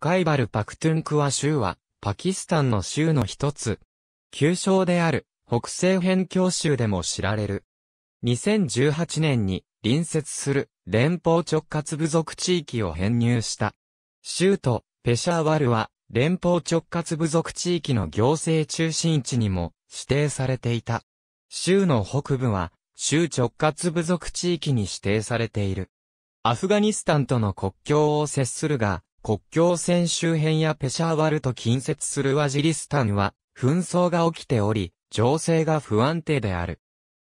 ガイバル・パクトゥンクワ州は、パキスタンの州の一つ。旧省である、北西辺境州でも知られる。2018年に、隣接する、連邦直轄部族地域を編入した。州都、ペシャワルは、連邦直轄部族地域の行政中心地にも、指定されていた。州の北部は、州直轄部族地域に指定されている。アフガニスタンとの国境を接するが、国境線周辺やペシャーワルと近接するワジリスタンは、紛争が起きており、情勢が不安定である。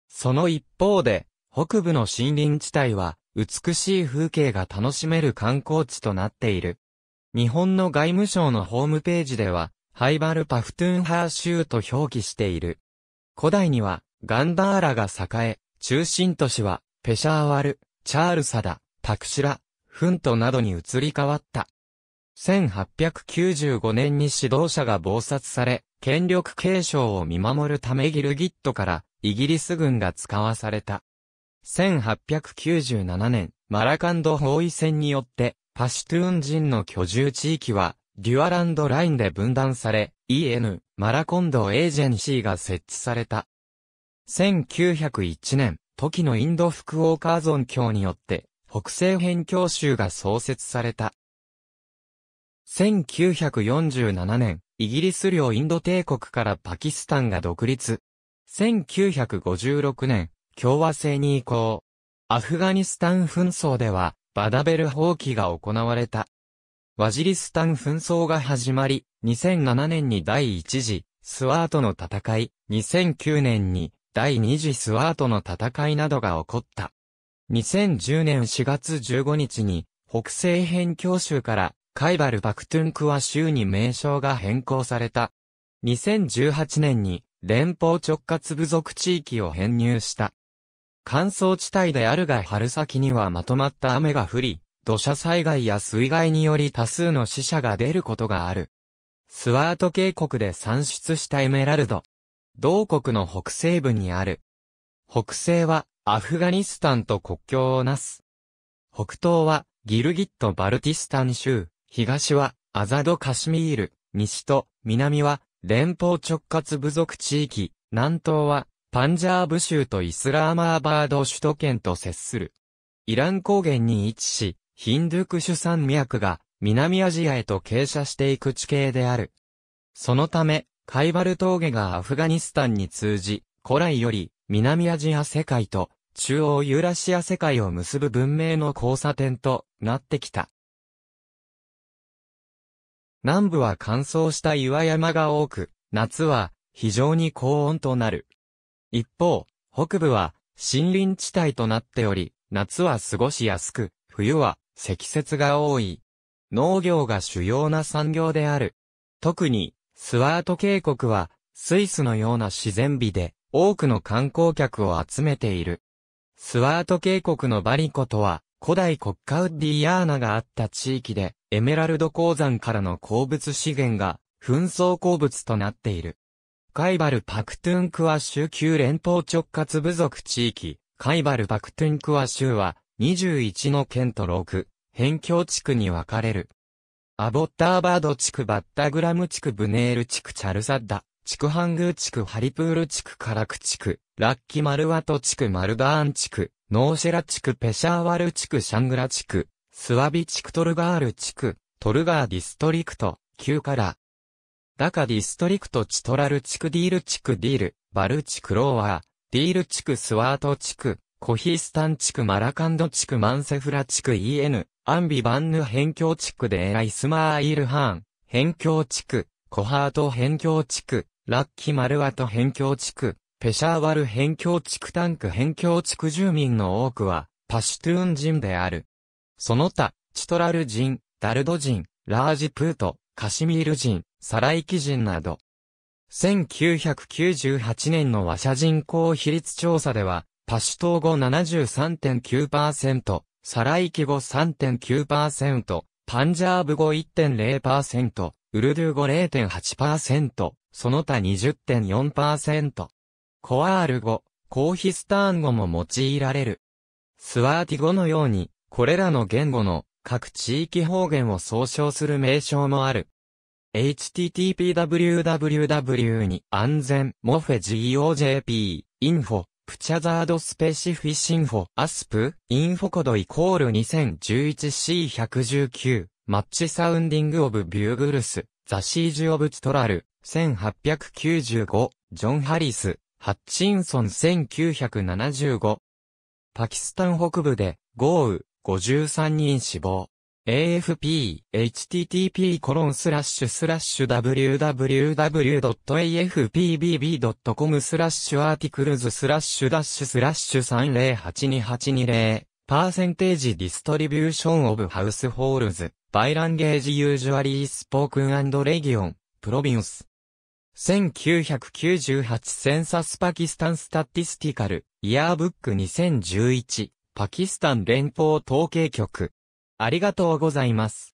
その一方で、北部の森林地帯は、美しい風景が楽しめる観光地となっている。日本の外務省のホームページでは、ハイバルパフトゥンハー州と表記している。古代には、ガンダーラが栄え、中心都市は、ペシャーワル、チャールサダ、タクシラ、フントなどに移り変わった。1895年に指導者が暴殺され、権力継承を見守るためギルギットからイギリス軍が使わされた。1897年、マラカンド包囲戦によって、パシュトゥーン人の居住地域は、デュアランドラインで分断され、EN、マラコンドエージェンシーが設置された。1901年、時のインド福岡ゾン教によって、北西辺教習が創設された。1947年、イギリス領インド帝国からパキスタンが独立。1956年、共和制に移行。アフガニスタン紛争では、バダベル放棄が行われた。ワジリスタン紛争が始まり、2007年に第一次、スワートの戦い、2009年に第二次スワートの戦いなどが起こった。2010年4月15日に、北西辺境州から、カイバル・パクトゥンクワ州に名称が変更された。2018年に、連邦直轄部族地域を編入した。乾燥地帯であるが春先にはまとまった雨が降り、土砂災害や水害により多数の死者が出ることがある。スワート渓谷で産出したエメラルド。同国の北西部にある。北西はアフガニスタンと国境をなす。北東はギルギット・バルティスタン州、東はアザド・カシミール、西と南は連邦直轄部族地域、南東はパンジャーブ州とイスラーマーバード首都圏と接する。イラン高原に位置し、ヒンドゥクシュ山脈が南アジアへと傾斜していく地形である。そのため、カイバル峠がアフガニスタンに通じ、古来より南アジア世界と中央ユーラシア世界を結ぶ文明の交差点となってきた。南部は乾燥した岩山が多く、夏は非常に高温となる。一方、北部は森林地帯となっており、夏は過ごしやすく、冬は積雪が多い。農業が主要な産業である。特に、スワート渓谷は、スイスのような自然美で、多くの観光客を集めている。スワート渓谷のバリコとは、古代国家ウッディアーナがあった地域で、エメラルド鉱山からの鉱物資源が、紛争鉱物となっている。カイバル・パクトゥンクワ州旧連邦直轄部族地域、カイバル・パクトゥンクワ州は、21の県と6、辺境地区に分かれる。アボッターバード地区バッタグラム地区ブネール地区チャルサッダ、地区ハングー地区ハリプール地区カラク地区、ラッキマルワト地区マルダーン地区、ノーシェラ地区ペシャーワル地区シャングラ地区、スワビ地区トルガール地区、トルガーディストリクト、キューカラ。ダカディストリクトチトラル地区ディール地区ディール、バル地区ローワー、ディール地区スワート地区、コヒスタン地区マラカンド地区マンセフラ地区 EN、アンビバンヌ辺境地区でエライスマーイルハーン、辺境地区、コハート辺境地区、ラッキマルワト辺境地区、ペシャーワル辺境地区タンク辺境地区住民の多くは、パシュトゥーン人である。その他、チトラル人、ダルド人、ラージプート、カシミール人、サライキ人など。1998年の和社人口比率調査では、パシュトー語73.9%、サライキ語3.9%、パンジャーブ語1.0%、ウルドゥー語0.8%、その他20.4%。コアール語、コーヒスターン語も用いられる。スワーティ語のように、これらの言語の各地域方言を総称する名称もある。http://www に安全、モフェ GOJP、インフォ、プチャザードスペシフィシンフォ、アスプ、インフォコドイコール 2011C119、マッチサウンディングオブビューグルス。ザ・シージオブ・トラル、1895、ジョン・ハリス、ハッチンソン1975。パキスタン北部で、豪雨、53人死亡。AFP、http コロンスラッシュスラッシュ www.afpbb.com スラッシュアーティクルズスラッシュダッシュスラッシュ30828220パーセンテージディストリビューションオブハウスホールズ、バイランゲージユージュアリースポークンレギオン、プロビンス。1998センサスパキスタンスタティスティカル、イヤーブック2011、パキスタン連邦統計局。ありがとうございます。